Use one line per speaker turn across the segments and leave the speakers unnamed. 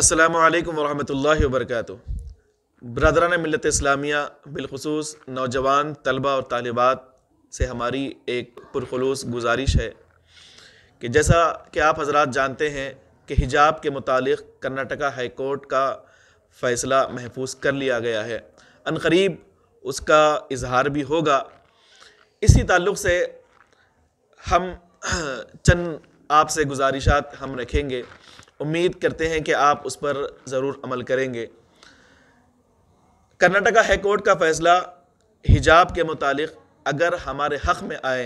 अल्लाम वरहमल वर्क बरदरान मिलत इस्लामिया बिलखसूस नौजवान तलबा और तालिबात से हमारी एक पुरखलूस गुजारिश है कि जैसा कि आप हजरात जानते हैं कि हिजाब के मुतालिक कर्नाटका हाई कोर्ट का फ़ैसला महफूज कर लिया गया है अनकरीब उसका इजहार भी होगा इसी ताल्लुक़ से हम चंद आपसे गुजारिशात हम रखेंगे उम्मीद करते हैं कि आप उस पर ज़रूर अमल करेंगे कर्नाटका हाई कोर्ट का फ़ैसला हिजाब के मुतालिक अगर हमारे हक़ में आए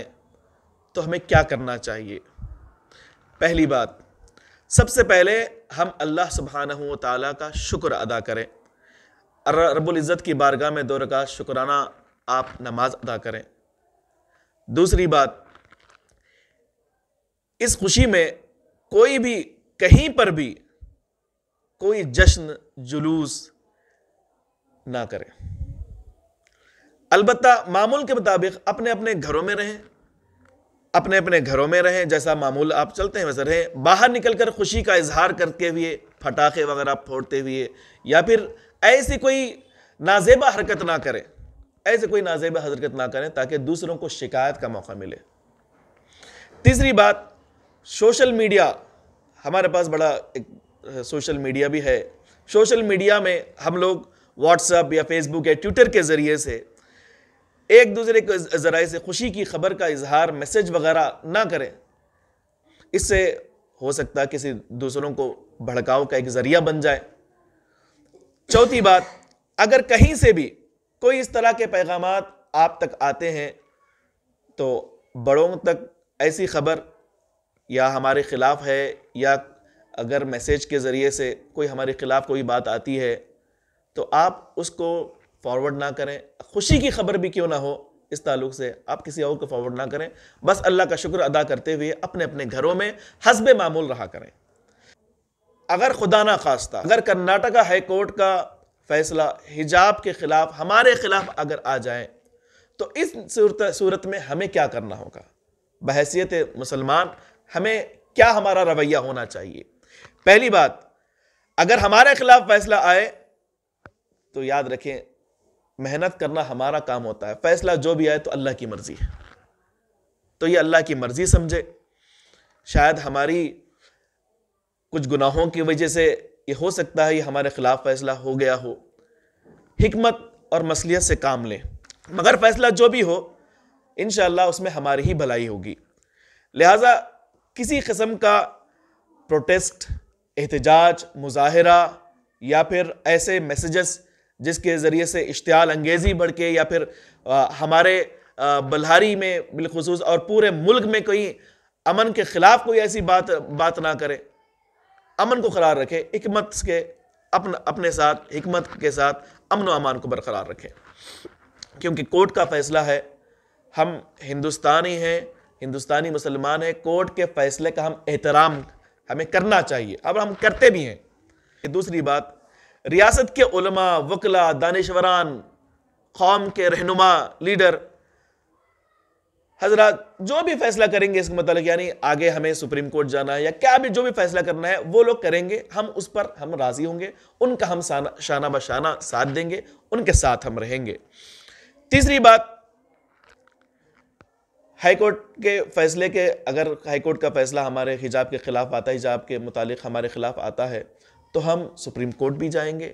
तो हमें क्या करना चाहिए पहली बात सबसे पहले हम अल्लाह सुबहानहु ताली का शुक्र अदा करें रबुल्ज़त की बारगाह में दो रकात शुक्राना आप नमाज अदा करें दूसरी बात इस खुशी में कोई भी कहीं पर भी कोई जश्न जुलूस ना करें अलबत् मामूल के मुताबिक अपने अपने घरों में रहें अपने अपने घरों में रहें जैसा मामूल आप चलते हैं वैसे रहें बाहर निकलकर खुशी का इजहार करते हुए फटाखे वगैरह फोड़ते हुए या फिर ऐसी कोई नाजेबा हरकत ना करें ऐसे कोई नाजेबा हरकत ना करें ताकि दूसरों को शिकायत का मौका मिले तीसरी बात सोशल मीडिया हमारे पास बड़ा एक सोशल मीडिया भी है सोशल मीडिया में हम लोग व्हाट्सअप या फेसबुक या ट्विटर के ज़रिए से एक दूसरे के ज़राए से खुशी की खबर का इजहार मैसेज वगैरह ना करें इससे हो सकता है किसी दूसरों को भड़काव का एक ज़रिया बन जाए चौथी बात अगर कहीं से भी कोई इस तरह के पैगाम आप तक आते हैं तो बड़ों तक ऐसी खबर या हमारे ख़िलाफ़ है या अगर मैसेज के ज़रिए से कोई हमारे ख़िलाफ़ कोई बात आती है तो आप उसको फॉरवर्ड ना करें खुशी की खबर भी क्यों ना हो इस ताल्लुक से आप किसी और को फॉरवर्ड ना करें बस अल्लाह का शुक्र अदा करते हुए अपने अपने घरों में हसब मामूल रहा करें अगर खुदा ना खास्ता अगर कर्नाटका हाईकोर्ट का फैसला हिजाब के ख़िलाफ़ हमारे ख़िलाफ़ अगर आ जाए तो इस सूरत में हमें क्या करना होगा बहसीत मुसलमान हमें क्या हमारा रवैया होना चाहिए पहली बात अगर हमारे खिलाफ फैसला आए तो याद रखें मेहनत करना हमारा काम होता है फैसला जो भी आए तो अल्लाह की मर्जी है तो ये अल्लाह की मर्जी समझे शायद हमारी कुछ गुनाहों की वजह से ये हो सकता है ये हमारे खिलाफ फैसला हो गया हो हमत और मसलियत से काम लें मगर फैसला जो भी हो इन उसमें हमारी ही भलाई होगी लिहाजा किसी कस्म का प्रोटेस्ट एहतजाज मुजाहरा या फिर ऐसे मैसेजेस जिसके ज़रिए से इश्तियाल अंगेज़ी बढ़ के या फिर आ, हमारे बल्हारी में बिलखसूस और पूरे मुल्क में कोई अमन के ख़िलाफ़ कोई ऐसी बात बात ना करे अमन को करार रखे हमत के अपन अपने साथ हमत के साथ अमन व अमान को बरकरार रखें क्योंकि कोर्ट का फ़ैसला है हम हिंदुस्तानी हैं हिंदुस्तानी मुसलमान है कोर्ट के फैसले का हम एहतराम हमें करना चाहिए अब हम करते भी हैं दूसरी बात रियासत के उलमा वकला दानश्वरान कौम के रहनुमा लीडर हजरत जो भी फैसला करेंगे इसके मतलब यानी आगे हमें सुप्रीम कोर्ट जाना है या क्या भी जो भी फैसला करना है वो लोग करेंगे हम उस पर हम राज़ी होंगे उनका हम शाना बशाना साथ देंगे उनके साथ हम रहेंगे तीसरी बात हाई कोर्ट के फैसले के अगर हाई कोर्ट का फैसला हमारे हिजाब के ख़िलाफ़ आता है हिजाब के मुतालिक हमारे ख़िलाफ़ आता है तो हम सुप्रीम कोर्ट भी जाएंगे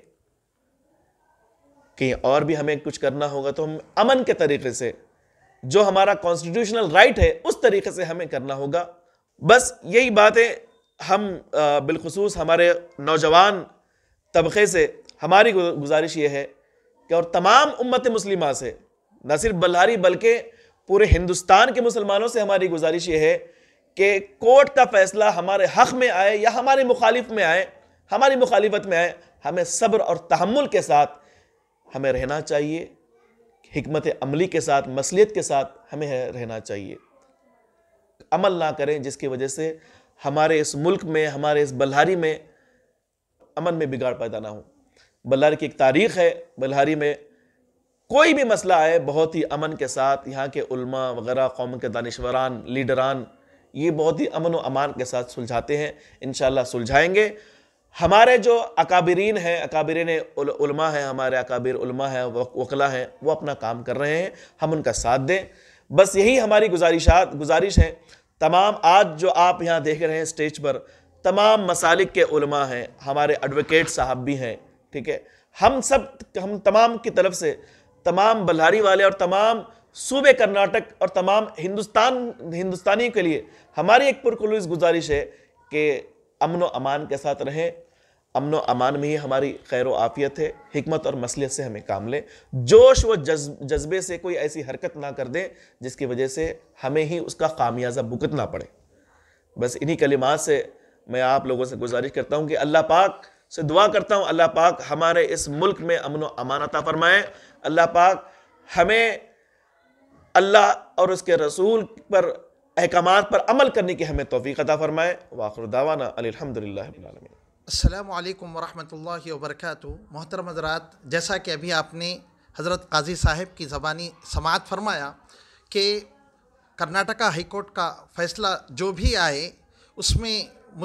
कहीं और भी हमें कुछ करना होगा तो हम अमन के तरीके से जो हमारा कॉन्स्टिट्यूशनल राइट है उस तरीके से हमें करना होगा बस यही बातें हम बिलखसूस हमारे नौजवान तबके से हमारी गुजारिश ये है कि और तमाम उम्मत मुस्लिम से न सिर्फ बल्हारी बल्कि पूरे हिंदुस्तान के मुसलमानों से हमारी गुजारिश ये है कि कोर्ट का फैसला हमारे हक में आए या हमारे मुखालिफ में आए हमारी मुखालिफत में आए हमें सब्र और तहमुल के साथ हमें रहना चाहिए हमत अमली के साथ मसलियत के साथ हमें रहना चाहिए अमल ना करें जिसकी वजह से हमारे इस मुल्क में हमारे इस बल्हारी में अमन में बिगाड़ पैदा ना हो बल्हारी की एक तारीख है बल्हारी में कोई भी मसला आए बहुत ही अमन के साथ यहाँ के उल्मा वगैरह कौम के दानश्वरान लीडरान ये बहुत ही अमन व अमान के साथ सुलझाते हैं इन सुलझाएंगे हमारे जो अकाबरीन हैं अकाबरीन उलमा हैं हमारे अकाबिर उलमा हैं वकला हैं वो अपना काम कर रहे हैं हम उनका साथ दें बस यही हमारी गुजारिशात गुजारिश है तमाम आज जो आप यहाँ देख रहे हैं स्टेज पर तमाम मसालिक के उलमा हैं हमारे एडवोकेट साहब भी हैं ठीक है हम सब हम तमाम की तरफ से तमाम बल्हारी वाले और तमाम सूबे कर्नाटक और तमाम हिंदुस्तान हिंदुस्तानियों के लिए हमारी एक पुरकुलूस गुजारिश है कि अमन व अमान के साथ रहें अमन व अमान में ही हमारी खैर आफियत है हमत और मसलियत से हमें काम लें जोश व जज्बे से कोई ऐसी हरकत ना कर दें जिसकी वजह से हमें ही उसका खामियाजा भुगतना पड़े बस इन्हीं कलिमात से मैं आप लोगों से गुजारिश करता हूँ कि अल्लाह पाक से दुआ करता हूँ अल्लाह पाक हमारे इस मुल्क में अमन अमानता फरमाएँ अल्लाह पाक हमें अल्लाह और उसके रसूल पर अहकाम पर अमल करने की हमें तोफ़ी अदा फ़रमाए वाखर दावाना अलहमदिल्लाम वर्क मोहतरम हजरात जैसा कि अभी आपने हज़रत काजी साहब की ज़बानी समात फरमाया कि कर्नाटका हाईकोर्ट का फ़ैसला जो भी आए उसमें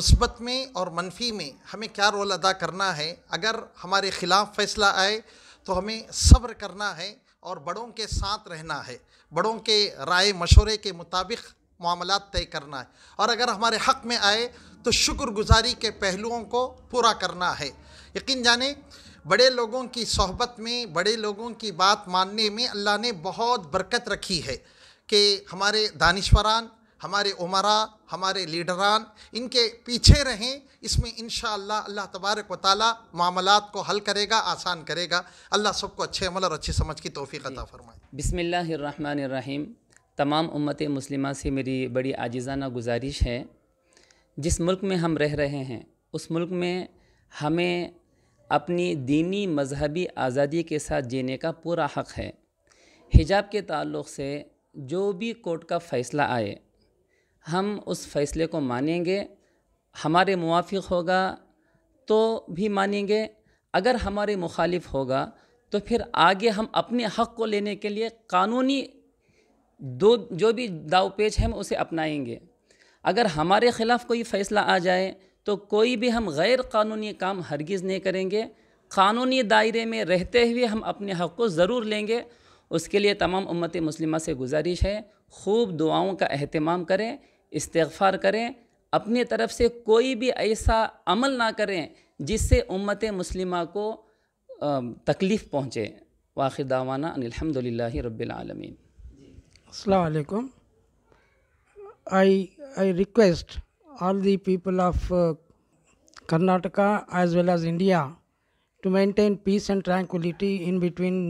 मुस्बत में और मनफी में हमें क्या रोल अदा करना है अगर हमारे ख़िलाफ़ फ़ैसला आए तो हमें सब्र करना है और बड़ों के साथ रहना है बड़ों के राय मशवरे के मुताबिक मामला तय करना है और अगर हमारे हक़ में आए तो शुक्रगुजारी के पहलुओं को पूरा करना है यकीन जाने बड़े लोगों की सोहबत में बड़े लोगों की बात मानने में अल्लाह ने बहुत बरकत रखी है कि हमारे दानश्वरान हमारे उमरा हमारे लीडरान इनके पीछे रहें इसमें इन अल्लाह तबारक व ताली मामला को हल करेगा आसान करेगा अल्लाह सबको अच्छे अमल और अच्छी समझ की तोफ़ी अता फरमाए
बिसमीम तमाम उम्मत मुस्लिम से मेरी बड़ी आजिज़ाना गुजारिश है जिस मुल्क में हम रह रहे हैं उस मुल्क में हमें अपनी दीनी मजहबी आज़ादी के साथ जीने का पूरा हक़ है हिजाब के ताल्लुक़ से जो भी कोर्ट का फ़ैसला आए हम उस फ़ैसले को मानेंगे हमारे मुआफ़ होगा तो भी मानेंगे अगर हमारे मुखालिफ होगा तो फिर आगे हम अपने हक़ को लेने के लिए कानूनी दो जो भी दाव पेच है हम उसे अपनाएंगे अगर हमारे ख़िलाफ़ कोई फ़ैसला आ जाए तो कोई भी हम गैर कानूनी काम हरगिज़ नहीं करेंगे कानूनी दायरे में रहते हुए हम अपने हक़ को ज़रूर लेंगे उसके लिए तमाम उम्मत मुस्लिमा से गुजारिश है खूब दुआओं का अहतमाम करें इस्तफ़ार करें अपनी तरफ से कोई भी ऐसा अमल ना करें जिससे उम्मत मुस्लिम को तकलीफ़ पहुँचे वाखिर दावाना अनिलहमदल
रबीआलमीन अलकुम I I request all the people of Karnataka as well as India to maintain peace and tranquillity in between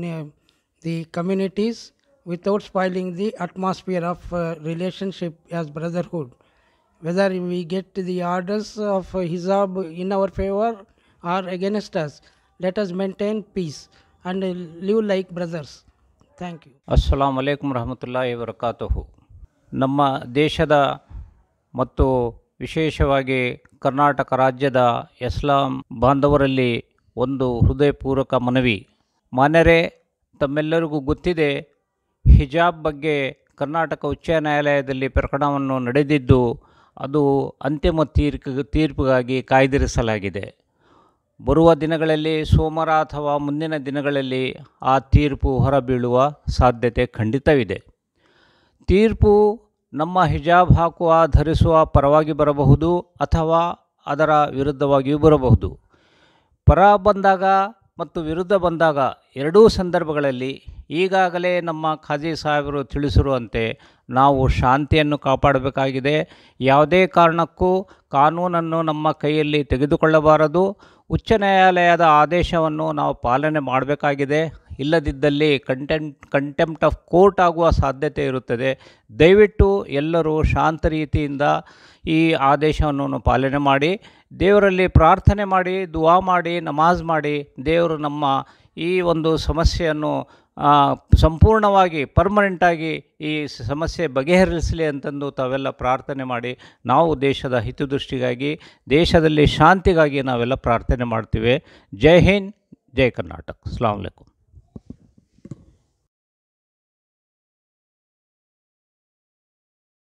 the communities without spoiling the atmosphere of relationship as brotherhood whether we get the orders of hizab in our favor or against us let us maintain peace and live like brothers thank you assalamu alaikum warahmatullahi wa namma deshada matto visheshavagi karnataka rajyada islam bandavaralli ondu hrudayapuraka manavi manare thammellarigu guttide ಹಿಜಾಬ್ ಬಗ್ಗೆ ಕರ್ನಾಟಕ ಉಚ್ಚ ನ್ಯಾಯಾಲಯದಲ್ಲಿ ಪ್ರಕರಣವನ್ನು ನಡೆದಿದ್ದು ಅದು ಅಂತಿಮ ತೀರ್ಪು ತೀರ್ಪಿಗಾಗಿ ಕಾಯ್ದಿರಿಸಲಾಗಿದೆ ಬರುವ ದಿನಗಳಲ್ಲಿ ಸೋಮವಾರ ಅಥವಾ ಮುಂದಿನ ದಿನಗಳಲ್ಲಿ ಆ ತೀರ್ಪು ಹೊರಬೀಳುವ ಸಾಧ್ಯತೆ ಖಂಡಿತವಿದೆ ತೀರ್ಪು ನಮ್ಮ ಹಿಜಾಬ್ ಹಾಕುವ ಧರಿಸುವ ಪರವಾಗಿ ಬರಬಹುದು ಅಥವಾ ಅದರ ವಿರುದ್ಧವಾಗಿಯೂ ಬರಬಹುದು ಪರ ಬಂದಾಗ ಮತ್ತು ವಿರುದ್ಧ ಬಂದಾಗ ಎರಡೂ ಸಂದರ್ಭಗಳಲ್ಲಿ ಈಗಾಗಲೇ ನಮ್ಮ ಖಾಜಿ ಸಾಹೇಬರು ತಿಳಿಸಿರುವಂತೆ ನಾವು ಶಾಂತಿಯನ್ನು ಕಾಪಾಡಬೇಕಾಗಿದೆ ಯಾವುದೇ ಕಾರಣಕ್ಕೂ ಕಾನೂನನ್ನು ನಮ್ಮ ಕೈಯಲ್ಲಿ ತೆಗೆದುಕೊಳ್ಳಬಾರದು ಉಚ್ಚ ನ್ಯಾಯಾಲಯದ ಆದೇಶವನ್ನು ನಾವು ಪಾಲನೆ ಮಾಡಬೇಕಾಗಿದೆ ಇಲ್ಲದಿದ್ದಲ್ಲಿ ಕಂಟೆಂಟ್ ಕಂಟೆಂಪ್ಟ್ ಆಫ್ ಕೋರ್ಟ್ ಆಗುವ ಸಾಧ್ಯತೆ ಇರುತ್ತದೆ ದಯವಿಟ್ಟು ಎಲ್ಲರೂ ಶಾಂತ ರೀತಿಯಿಂದ ಈ ಆದೇಶವನ್ನು ಪಾಲನೆ ಮಾಡಿ ದೇವರಲ್ಲಿ ಪ್ರಾರ್ಥನೆ ಮಾಡಿ ದುವಾ ಮಾಡಿ ನಮಾಜ್ ಮಾಡಿ ದೇವರು ನಮ್ಮ ಈ ಒಂದು ಸಮಸ್ಯೆಯನ್ನು ಸಂಪೂರ್ಣವಾಗಿ ಪರ್ಮನೆಂಟಾಗಿ ಈ ಸಮಸ್ಯೆ ಬಗೆಹರಿಸಲಿ ಅಂತಂದು ತಾವೆಲ್ಲ ಪ್ರಾರ್ಥನೆ ಮಾಡಿ ನಾವು ದೇಶದ ಹಿತದೃಷ್ಟಿಗಾಗಿ ದೇಶದಲ್ಲಿ ಶಾಂತಿಗಾಗಿ ನಾವೆಲ್ಲ ಪ್ರಾರ್ಥನೆ ಮಾಡ್ತೀವಿ
ಜೈ ಹಿಂದ್ ಜೈ ಕರ್ನಾಟಕ ಅಸ್ಲಾಂ ವಲೈಕುಮ್